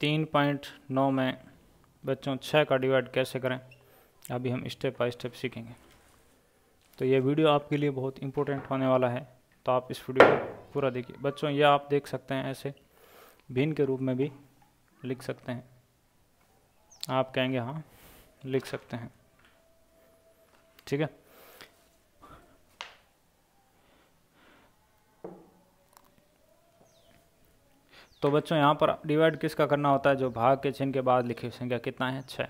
तीन पॉइंट नौ में बच्चों छः का डिवाइड कैसे करें अभी हम स्टेप बाय स्टेप सीखेंगे तो ये वीडियो आपके लिए बहुत इम्पोर्टेंट होने वाला है तो आप इस वीडियो को पूरा देखिए बच्चों यह आप देख सकते हैं ऐसे भिन्न के रूप में भी लिख सकते हैं आप कहेंगे हाँ लिख सकते हैं ठीक है तो बच्चों यहाँ पर डिवाइड किसका करना होता है जो भाग के चिन्ह के बाद लिखी हुई संख्या कितना है छः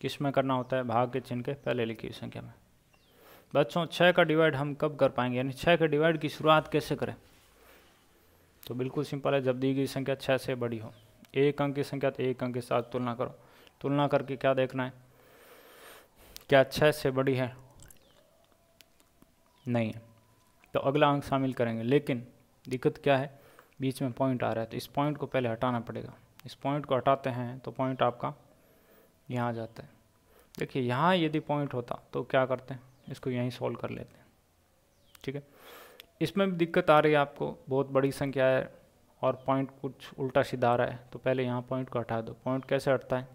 किस में करना होता है भाग के चिन्ह के पहले लिखी हुई संख्या में बच्चों छः का डिवाइड हम कब कर पाएंगे यानी छः के डिवाइड की शुरुआत कैसे करें तो बिल्कुल सिंपल है जब दी गई संख्या छः से बड़ी हो एक अंक की संख्या तो एक अंक के साथ तुलना करो तुलना करके क्या देखना है क्या छः से बड़ी है नहीं तो अगला अंक शामिल करेंगे लेकिन दिक्कत क्या है बीच में पॉइंट आ रहा है तो इस पॉइंट को पहले हटाना पड़ेगा इस पॉइंट को हटाते हैं तो पॉइंट आपका यहाँ आ जाता है देखिए यहाँ यदि पॉइंट होता तो क्या करते हैं इसको यहीं सॉल्व कर लेते हैं ठीक है इसमें भी दिक्कत आ रही है आपको बहुत बड़ी संख्या है और पॉइंट कुछ उल्टा सीधा आ रहा है तो पहले यहाँ पॉइंट को हटा दो पॉइंट कैसे हटता है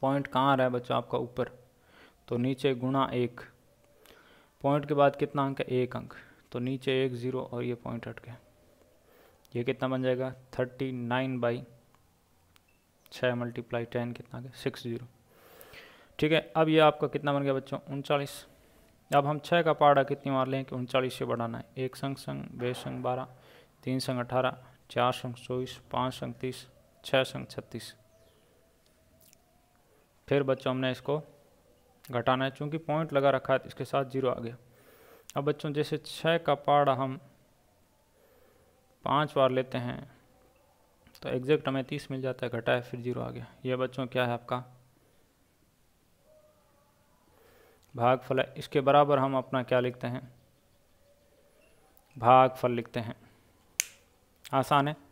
पॉइंट कहाँ आ रहा है बच्चों आपका ऊपर तो नीचे गुणा एक पॉइंट के बाद कितना अंक है एक अंक तो नीचे एक ज़ीरो और ये पॉइंट हट गया ये कितना बन जाएगा थर्टी नाइन बाई छः मल्टीप्लाई टेन कितना गया सिक्स ज़ीरो ठीक है अब ये आपका कितना बन गया बच्चों उनचालीस अब हम छः का पहाड़ा कितनी मार लें कि उनचालीस से बढ़ाना है एक संग संग बे संग बारह तीन संग अठारह चार संग चौबीस पाँच संग तीस छः संग छत्तीस फिर बच्चों हमने इसको घटाना है क्योंकि पॉइंट लगा रखा है तो इसके साथ जीरो आ गया अब बच्चों जैसे छः का पहाड़ा हम पाँच बार लेते हैं तो एग्जैक्ट हमें तीस मिल जाता है घटा है फिर जीरो आ गया ये बच्चों क्या है आपका भाग फल है इसके बराबर हम अपना क्या लिखते हैं भाग फल लिखते हैं आसान है